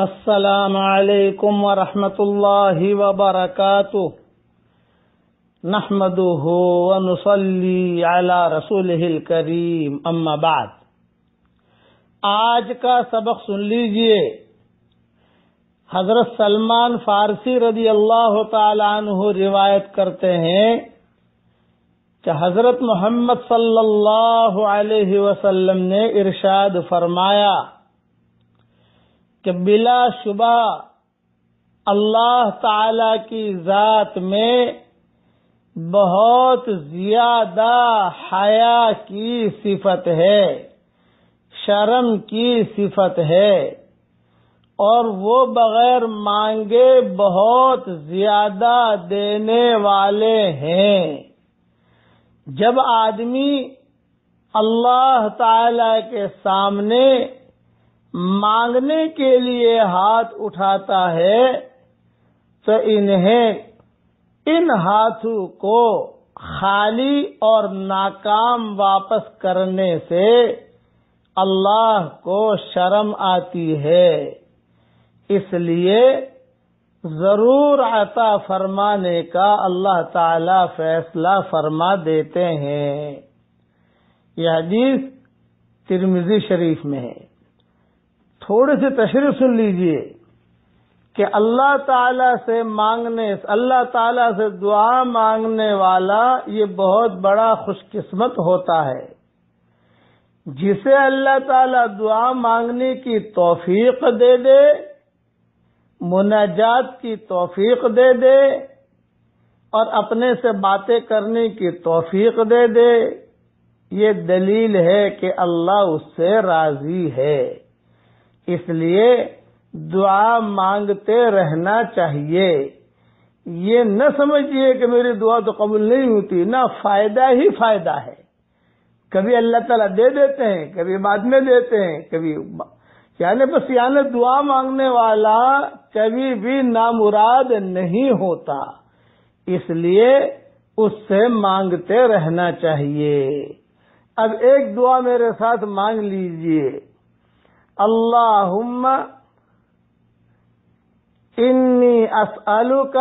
السلام علیکم ورحمۃ اللہ وبرکاتہ نحمد رسول کریم بعد آج کا سبق سن لیجئے حضرت سلمان فارسی رضی اللہ تعالیٰ عنہ روایت کرتے ہیں کہ حضرت محمد صلی اللہ علیہ وسلم نے ارشاد فرمایا کہ بلا شبہ اللہ تعالی کی ذات میں بہت زیادہ حیا کی صفت ہے شرم کی صفت ہے اور وہ بغیر مانگے بہت زیادہ دینے والے ہیں جب آدمی اللہ تعالی کے سامنے مانگنے کے لیے ہاتھ اٹھاتا ہے تو انہیں ان ہاتھوں کو خالی اور ناکام واپس کرنے سے اللہ کو شرم آتی ہے اس لیے ضرور عطا فرمانے کا اللہ تعالی فیصلہ فرما دیتے ہیں یہ حدیث ترمزی شریف میں ہے تھوڑی سی تشریف سن لیجئے کہ اللہ تعالی سے مانگنے اللہ تعالی سے دعا مانگنے والا یہ بہت بڑا خوش قسمت ہوتا ہے جسے اللہ تعالی دعا مانگنے کی توفیق دے دے مناجات کی توفیق دے دے اور اپنے سے باتیں کرنے کی توفیق دے دے یہ دلیل ہے کہ اللہ اس سے راضی ہے اس لیے دعا مانگتے رہنا چاہیے یہ نہ سمجھیے کہ میری دعا تو قبول نہیں ہوتی نہ فائدہ ہی فائدہ ہے کبھی اللہ تعالیٰ دے دیتے ہیں کبھی بعد میں دیتے ہیں کبھی یعنی بس یعنی دعا مانگنے والا کبھی بھی نامراد نہیں ہوتا اس لیے اس سے مانگتے رہنا چاہیے اب ایک دعا میرے ساتھ مانگ لیجئے اللهم إني أسألك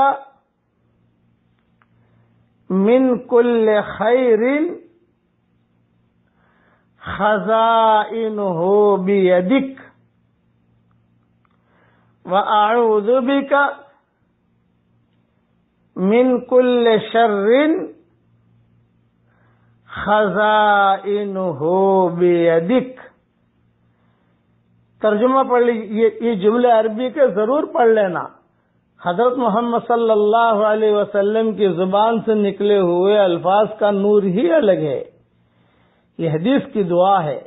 من كل خير خزائنه بيدك وأعوذ بك من كل شر خزائنه بيدك ترجمہ پڑھ لیجیے یہ جملے عربی کے ضرور پڑھ لینا حضرت محمد صلی اللہ علیہ وسلم کی زبان سے نکلے ہوئے الفاظ کا نور ہی الگ ہے یہ حدیث کی دعا ہے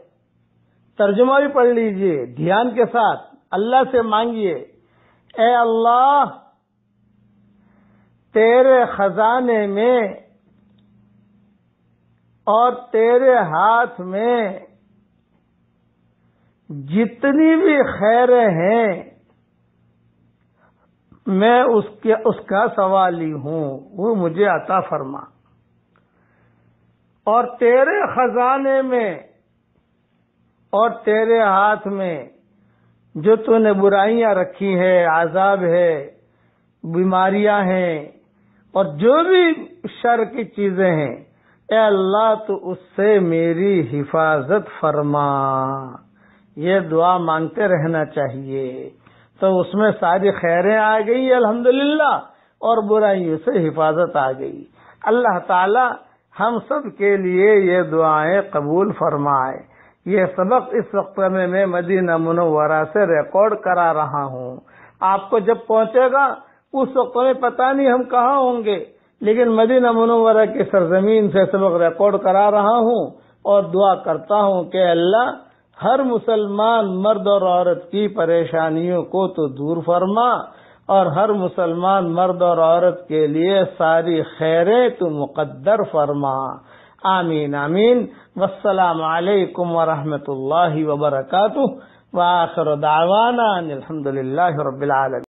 ترجمہ بھی پڑھ لیجیے دھیان کے ساتھ اللہ سے مانگیے اے اللہ تیرے خزانے میں اور تیرے ہاتھ میں جتنی بھی خیریں ہیں میں اس کے اس کا سوال ہی ہوں وہ مجھے عطا فرما اور تیرے خزانے میں اور تیرے ہاتھ میں جو تو نے برائیاں رکھی ہے عذاب ہے بیماریاں ہیں اور جو بھی شر کی چیزیں ہیں اے اللہ تو اس سے میری حفاظت فرما یہ دعا مانگتے رہنا چاہیے تو اس میں ساری خیریں آ گئی الحمد اور برائیوں سے حفاظت آ گئی اللہ تعالی ہم سب کے لیے یہ دعائیں قبول فرمائے یہ سبق اس وقت میں میں مدینہ منورہ سے ریکارڈ کرا رہا ہوں آپ کو جب پہنچے گا اس وقت میں پتا نہیں ہم کہاں ہوں گے لیکن مدینہ منورہ کی سرزمین سے سبق ریکارڈ کرا رہا ہوں اور دعا کرتا ہوں کہ اللہ ہر مسلمان مرد اور عورت کی پریشانیوں کو تو دور فرما اور ہر مسلمان مرد اور عورت کے لیے ساری خیریں تو مقدر فرما آمین آمین والسلام علیکم ورحمۃ اللہ وبرکاتہ دعوانا ان الحمد للہ رب العالمین